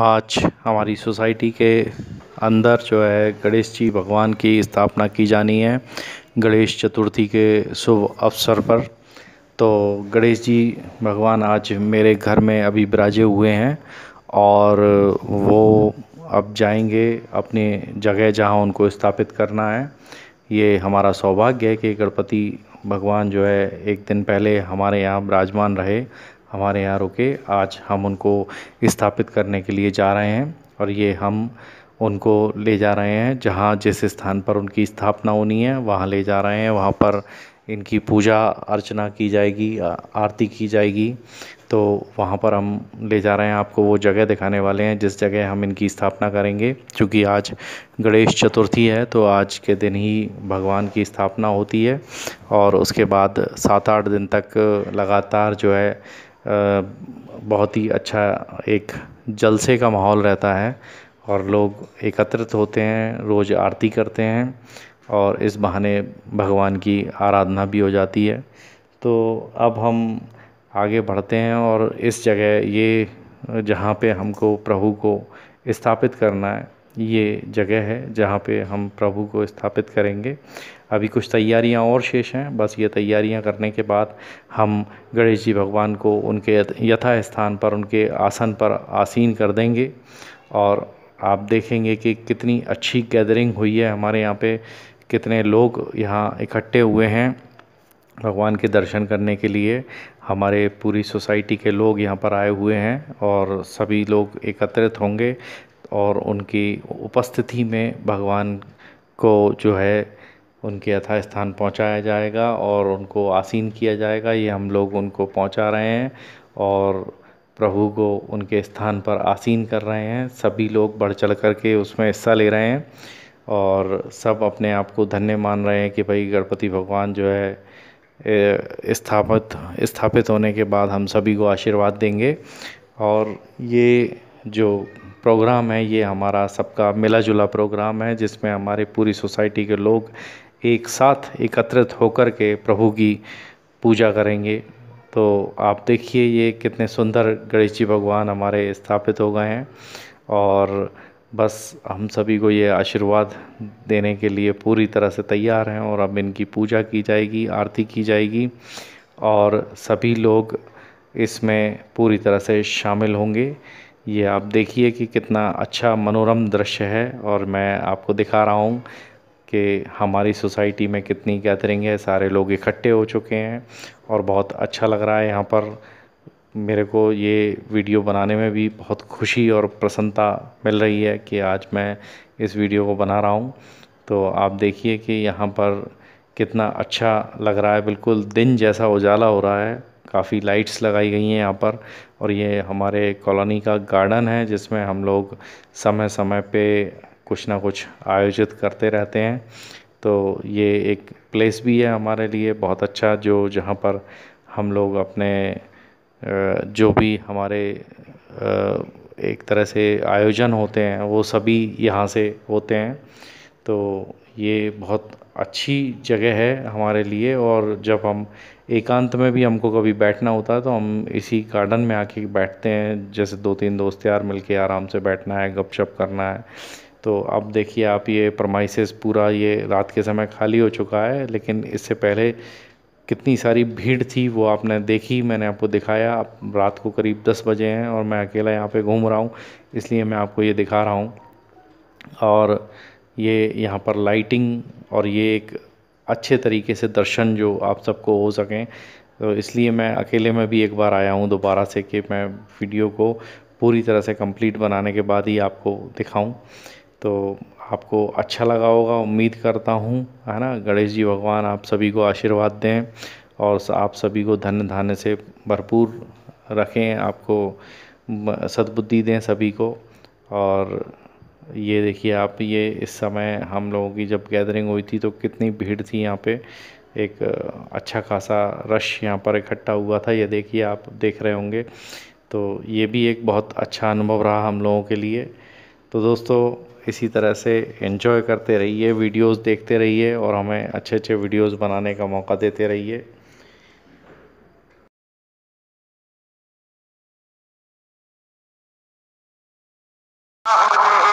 आज हमारी सोसाइटी के अंदर जो है गणेश जी भगवान की स्थापना की जानी है गणेश चतुर्थी के शुभ अवसर पर तो गणेश जी भगवान आज मेरे घर में अभी विराजे हुए हैं और वो अब जाएंगे अपने जगह जहाँ उनको स्थापित करना है ये हमारा सौभाग्य है कि गणपति भगवान जो है एक दिन पहले हमारे यहाँ विराजमान रहे हमारे यहाँ रुके आज हम उनको स्थापित करने के लिए जा रहे हैं और ये हम उनको ले जा रहे हैं जहाँ जिस स्थान पर उनकी स्थापना होनी है वहाँ ले जा रहे हैं वहाँ पर इनकी पूजा अर्चना की जाएगी आरती की जाएगी तो वहाँ पर हम ले जा रहे हैं आपको वो जगह दिखाने वाले हैं जिस जगह हम इनकी स्थापना करेंगे क्योंकि आज गणेश चतुर्थी है तो आज के दिन ही भगवान की स्थापना होती है और उसके बाद सात आठ दिन तक लगातार जो है बहुत ही अच्छा एक जलसे का माहौल रहता है और लोग एकत्रित होते हैं रोज़ आरती करते हैं और इस बहाने भगवान की आराधना भी हो जाती है तो अब हम आगे बढ़ते हैं और इस जगह ये जहाँ पे हमको प्रभु को स्थापित करना है ये जगह है जहाँ पे हम प्रभु को स्थापित करेंगे अभी कुछ तैयारियाँ और शेष हैं बस ये तैयारियाँ करने के बाद हम गणेश जी भगवान को उनके यथा स्थान पर उनके आसन पर आसीन कर देंगे और आप देखेंगे कि कितनी अच्छी गैदरिंग हुई है हमारे यहाँ पे कितने लोग यहाँ इकट्ठे हुए हैं भगवान के दर्शन करने के लिए हमारे पूरी सोसाइटी के लोग यहाँ पर आए हुए हैं और सभी लोग एकत्रित होंगे और उनकी उपस्थिति में भगवान को जो है उनके यथा स्थान पहुँचाया जाएगा और उनको आसीन किया जाएगा ये हम लोग उनको पहुँचा रहे हैं और प्रभु को उनके स्थान पर आसीन कर रहे हैं सभी लोग बढ़ चढ़ कर के उसमें हिस्सा ले रहे हैं और सब अपने आप को धन्य मान रहे हैं कि भाई गणपति भगवान जो है स्थापित स्थापित होने के बाद हम सभी को आशीर्वाद देंगे और ये जो प्रोग्राम है ये हमारा सबका मिला जुला प्रोग्राम है जिसमें हमारे पूरी सोसाइटी के लोग एक साथ एकत्रित होकर के प्रभु की पूजा करेंगे तो आप देखिए ये कितने सुंदर गणेश जी भगवान हमारे स्थापित हो गए हैं और बस हम सभी को ये आशीर्वाद देने के लिए पूरी तरह से तैयार हैं और अब इनकी पूजा की जाएगी आरती की जाएगी और सभी लोग इसमें पूरी तरह से शामिल होंगे ये आप देखिए कि कितना अच्छा मनोरम दृश्य है और मैं आपको दिखा रहा हूँ कि हमारी सोसाइटी में कितनी गैदरिंग है सारे लोग इकट्ठे हो चुके हैं और बहुत अच्छा लग रहा है यहाँ पर मेरे को ये वीडियो बनाने में भी बहुत खुशी और प्रसन्नता मिल रही है कि आज मैं इस वीडियो को बना रहा हूँ तो आप देखिए कि यहाँ पर कितना अच्छा लग रहा है बिल्कुल दिन जैसा उजाला हो रहा है काफ़ी लाइट्स लगाई गई हैं यहाँ पर और ये हमारे कॉलोनी का गार्डन है जिसमें हम लोग समय समय पे कुछ ना कुछ आयोजित करते रहते हैं तो ये एक प्लेस भी है हमारे लिए बहुत अच्छा जो जहाँ पर हम लोग अपने जो भी हमारे एक तरह से आयोजन होते हैं वो सभी यहाँ से होते हैं तो ये बहुत अच्छी जगह है हमारे लिए और जब हम एकांत में भी हमको कभी बैठना होता है तो हम इसी गार्डन में आके बैठते हैं जैसे दो तीन दोस्त यार मिलके आराम से बैठना है गपशप करना है तो अब देखिए आप ये प्रमाइसिस पूरा ये रात के समय खाली हो चुका है लेकिन इससे पहले कितनी सारी भीड़ थी वो आपने देखी मैंने आपको दिखाया आप रात को करीब दस बजे हैं और मैं अकेला यहाँ पे घूम रहा हूँ इसलिए मैं आपको ये दिखा रहा हूँ और ये यहाँ पर लाइटिंग और ये एक अच्छे तरीके से दर्शन जो आप सबको हो सकें तो इसलिए मैं अकेले में भी एक बार आया हूँ दोबारा से कि मैं वीडियो को पूरी तरह से कंप्लीट बनाने के बाद ही आपको दिखाऊं तो आपको अच्छा लगा होगा उम्मीद करता हूँ है ना गणेश जी भगवान आप सभी को आशीर्वाद दें और आप सभी को धन धान्य से भरपूर रखें आपको सद्बुद्धि दें सभी को और ये देखिए आप ये इस समय हम लोगों की जब गैदरिंग हुई थी तो कितनी भीड़ थी यहाँ पे एक अच्छा खासा रश यहाँ पर इकट्ठा हुआ था ये देखिए आप देख रहे होंगे तो ये भी एक बहुत अच्छा अनुभव रहा हम लोगों के लिए तो दोस्तों इसी तरह से एंजॉय करते रहिए वीडियोस देखते रहिए और हमें अच्छे अच्छे वीडियोस बनाने का मौका देते रहिए Oh,